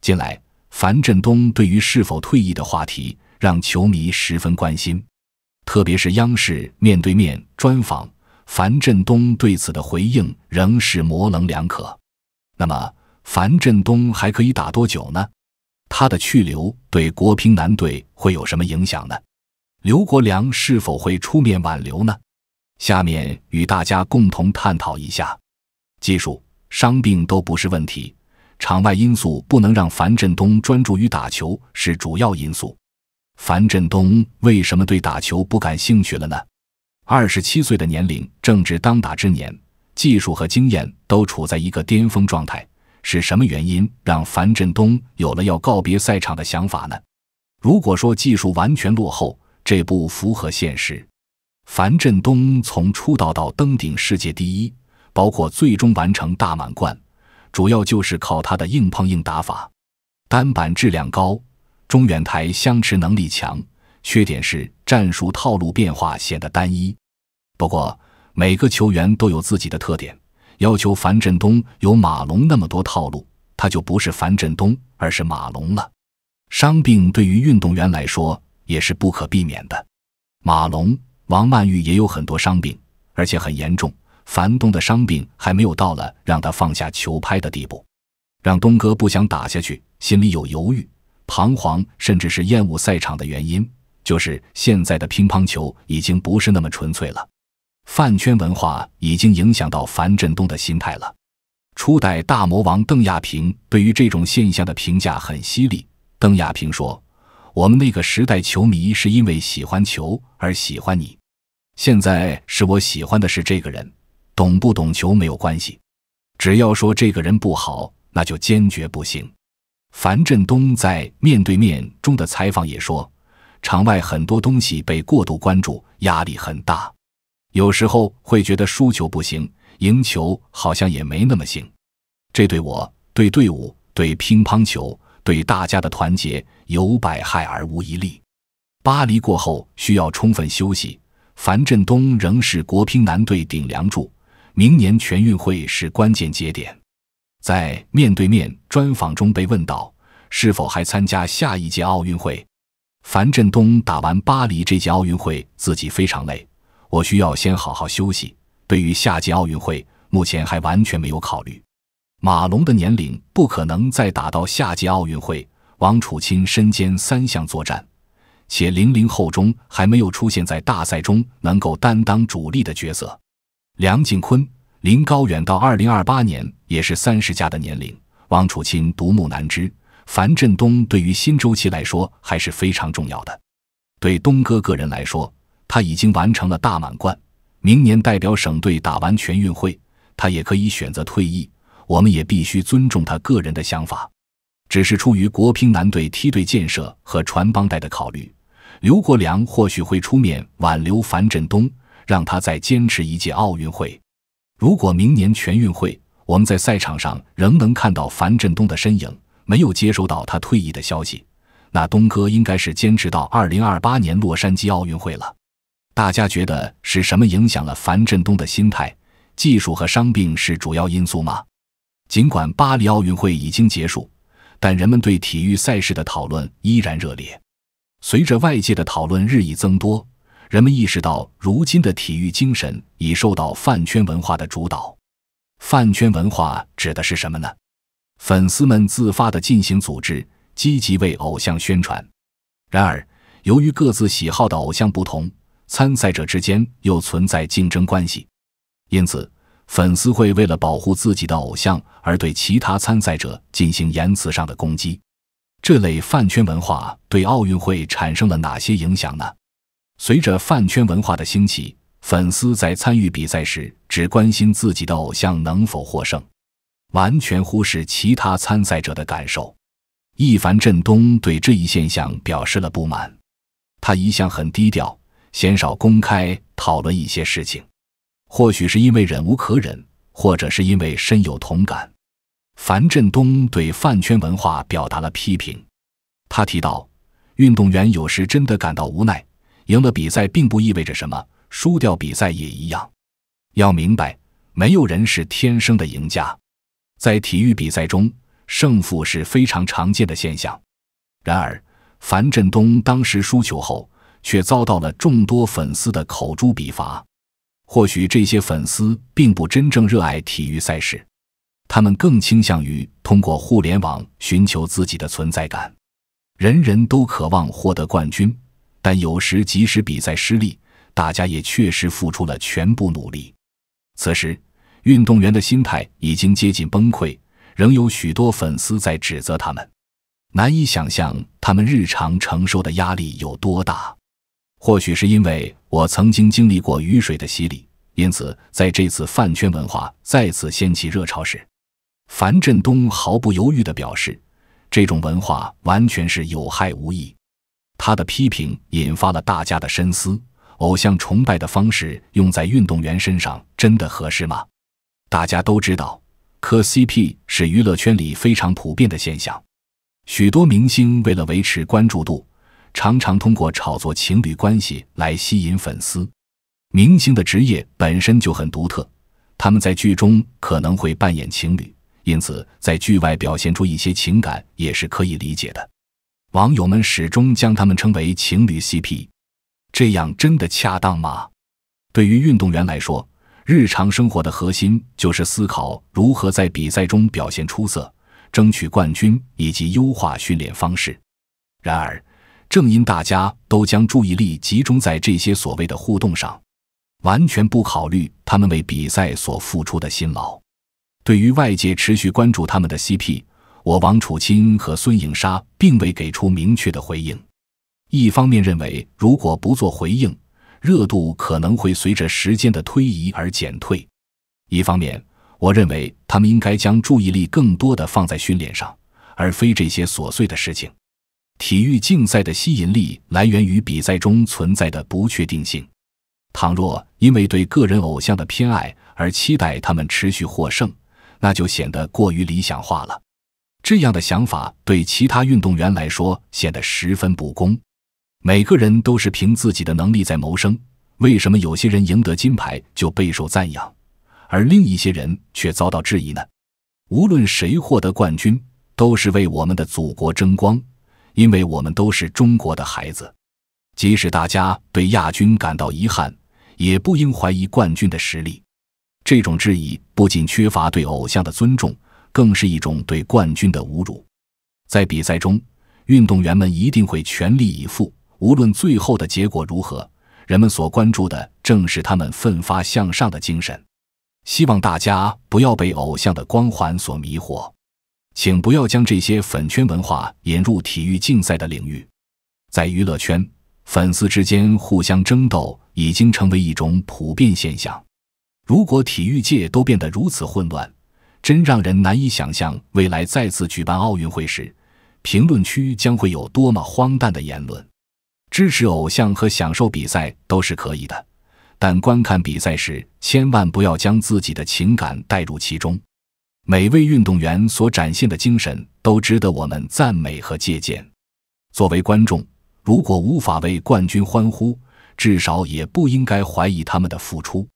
近来，樊振东对于是否退役的话题让球迷十分关心，特别是央视面对面专访樊振东对此的回应仍是模棱两可。那么，樊振东还可以打多久呢？他的去留对国乒男队会有什么影响呢？刘国梁是否会出面挽留呢？下面与大家共同探讨一下。技术伤病都不是问题。场外因素不能让樊振东专注于打球是主要因素。樊振东为什么对打球不感兴趣了呢？二十七岁的年龄正值当打之年，技术和经验都处在一个巅峰状态，是什么原因让樊振东有了要告别赛场的想法呢？如果说技术完全落后，这不符合现实。樊振东从出道到登顶世界第一，包括最终完成大满贯。主要就是靠他的硬碰硬打法，单板质量高，中远台相持能力强，缺点是战术套路变化显得单一。不过每个球员都有自己的特点，要求樊振东有马龙那么多套路，他就不是樊振东，而是马龙了。伤病对于运动员来说也是不可避免的，马龙、王曼玉也有很多伤病，而且很严重。樊东的伤病还没有到了让他放下球拍的地步，让东哥不想打下去，心里有犹豫、彷徨，甚至是厌恶赛场的原因，就是现在的乒乓球已经不是那么纯粹了，饭圈文化已经影响到樊振东的心态了。初代大魔王邓亚萍对于这种现象的评价很犀利，邓亚萍说：“我们那个时代球迷是因为喜欢球而喜欢你，现在是我喜欢的是这个人。”懂不懂球没有关系，只要说这个人不好，那就坚决不行。樊振东在面对面中的采访也说，场外很多东西被过度关注，压力很大，有时候会觉得输球不行，赢球好像也没那么行。这对我、对队伍、对乒乓球、对大家的团结有百害而无一利。巴黎过后需要充分休息，樊振东仍是国乒男队顶梁柱。明年全运会是关键节点，在面对面专访中被问到是否还参加下一届奥运会，樊振东打完巴黎这届奥运会自己非常累，我需要先好好休息。对于下届奥运会，目前还完全没有考虑。马龙的年龄不可能再打到下届奥运会。王楚钦身兼三项作战，且零零后中还没有出现在大赛中能够担当主力的角色。梁靖昆，林高远到二零二八年也是三十加的年龄，王楚钦独木难支，樊振东对于新周期来说还是非常重要的。对东哥个人来说，他已经完成了大满贯，明年代表省队打完全运会，他也可以选择退役。我们也必须尊重他个人的想法，只是出于国乒男队梯队建设和传帮带的考虑，刘国梁或许会出面挽留樊振东。让他再坚持一届奥运会。如果明年全运会我们在赛场上仍能看到樊振东的身影，没有接收到他退役的消息，那东哥应该是坚持到2028年洛杉矶奥运会了。大家觉得是什么影响了樊振东的心态？技术和伤病是主要因素吗？尽管巴黎奥运会已经结束，但人们对体育赛事的讨论依然热烈。随着外界的讨论日益增多。人们意识到，如今的体育精神已受到饭圈文化的主导。饭圈文化指的是什么呢？粉丝们自发的进行组织，积极为偶像宣传。然而，由于各自喜好的偶像不同，参赛者之间又存在竞争关系，因此粉丝会为了保护自己的偶像而对其他参赛者进行言辞上的攻击。这类饭圈文化对奥运会产生了哪些影响呢？随着饭圈文化的兴起，粉丝在参与比赛时只关心自己的偶像能否获胜，完全忽视其他参赛者的感受。一凡、振东对这一现象表示了不满。他一向很低调，鲜少公开讨论一些事情。或许是因为忍无可忍，或者是因为深有同感，樊振东对饭圈文化表达了批评。他提到，运动员有时真的感到无奈。赢了比赛并不意味着什么，输掉比赛也一样。要明白，没有人是天生的赢家。在体育比赛中，胜负是非常常见的现象。然而，樊振东当时输球后，却遭到了众多粉丝的口诛笔伐。或许这些粉丝并不真正热爱体育赛事，他们更倾向于通过互联网寻求自己的存在感。人人都渴望获得冠军。但有时，即使比赛失利，大家也确实付出了全部努力。此时，运动员的心态已经接近崩溃，仍有许多粉丝在指责他们。难以想象他们日常承受的压力有多大。或许是因为我曾经经历过雨水的洗礼，因此在这次饭圈文化再次掀起热潮时，樊振东毫不犹豫地表示，这种文化完全是有害无益。他的批评引发了大家的深思：偶像崇拜的方式用在运动员身上真的合适吗？大家都知道，磕 CP 是娱乐圈里非常普遍的现象。许多明星为了维持关注度，常常通过炒作情侣关系来吸引粉丝。明星的职业本身就很独特，他们在剧中可能会扮演情侣，因此在剧外表现出一些情感也是可以理解的。网友们始终将他们称为情侣 CP，这样真的恰当吗？对于运动员来说，日常生活的核心就是思考如何在比赛中表现出色，争取冠军以及优化训练方式。然而，正因大家都将注意力集中在这些所谓的互动上，完全不考虑他们为比赛所付出的辛劳。对于外界持续关注他们的 CP。我王楚钦和孙颖莎并未给出明确的回应，一方面认为如果不做回应，热度可能会随着时间的推移而减退；一方面，我认为他们应该将注意力更多的放在训练上，而非这些琐碎的事情。体育竞赛的吸引力来源于比赛中存在的不确定性。倘若因为对个人偶像的偏爱而期待他们持续获胜，那就显得过于理想化了。这样的想法对其他运动员来说显得十分不公。每个人都是凭自己的能力在谋生，为什么有些人赢得金牌就备受赞扬，而另一些人却遭到质疑呢？无论谁获得冠军，都是为我们的祖国争光，因为我们都是中国的孩子。即使大家对亚军感到遗憾，也不应怀疑冠军的实力。这种质疑不仅缺乏对偶像的尊重。更是一种对冠军的侮辱。在比赛中，运动员们一定会全力以赴，无论最后的结果如何。人们所关注的正是他们奋发向上的精神。希望大家不要被偶像的光环所迷惑，请不要将这些粉圈文化引入体育竞赛的领域。在娱乐圈，粉丝之间互相争斗已经成为一种普遍现象。如果体育界都变得如此混乱，真让人难以想象，未来再次举办奥运会时，评论区将会有多么荒诞的言论。支持偶像和享受比赛都是可以的，但观看比赛时千万不要将自己的情感带入其中。每位运动员所展现的精神都值得我们赞美和借鉴。作为观众，如果无法为冠军欢呼，至少也不应该怀疑他们的付出。